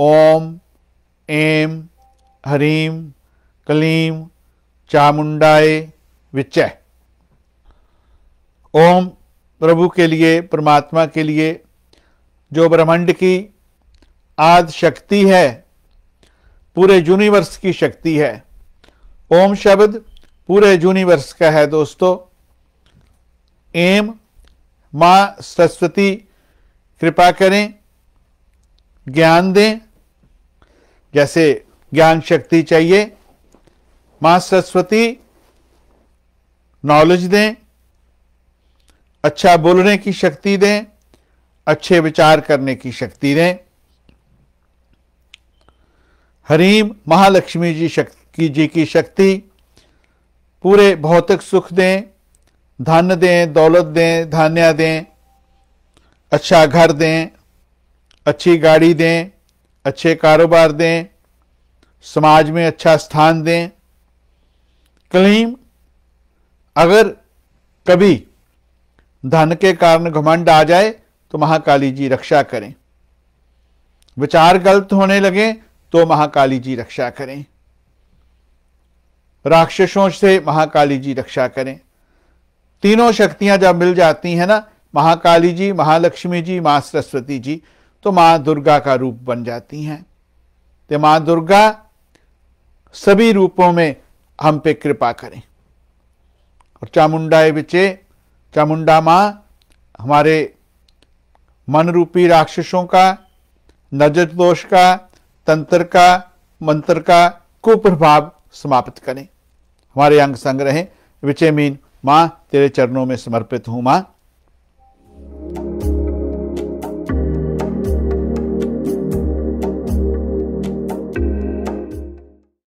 ओम एम हरीम कलीम चामुंडाए विचय ओम प्रभु के लिए परमात्मा के लिए जो ब्रह्मांड की आद शक्ति है पूरे यूनिवर्स की शक्ति है ओम शब्द पूरे यूनिवर्स का है दोस्तों एम माँ सरस्वती कृपा करें ज्ञान दें जैसे ज्ञान शक्ति चाहिए मां सरस्वती नॉलेज दें अच्छा बोलने की शक्ति दें अच्छे विचार करने की शक्ति दें हरीम महालक्ष्मी जी शक्ति जी की शक्ति पूरे भौतिक सुख दें धन दें दौलत दें धान्या दें अच्छा घर दें अच्छी गाड़ी दें अच्छे कारोबार दें समाज में अच्छा स्थान दें क्लीम अगर कभी धन के कारण घमंड आ जाए तो महाकाली जी रक्षा करें विचार गलत होने लगे तो महाकाली जी रक्षा करें राक्षसों से महाकाली जी रक्षा करें तीनों शक्तियां जब मिल जाती हैं ना महाकाली जी महालक्ष्मी जी मां सरस्वती जी तो माँ दुर्गा का रूप बन जाती हैं तो माँ दुर्गा सभी रूपों में हम पे कृपा करें और चामुंडाए बिचे चामुंडा माँ हमारे मन रूपी राक्षसों का नजर दोष का तंत्र का मंत्र का कुप्रभाव समाप्त करें हमारे अंग संग रहें मीन माँ तेरे चरणों में समर्पित हूँ माँ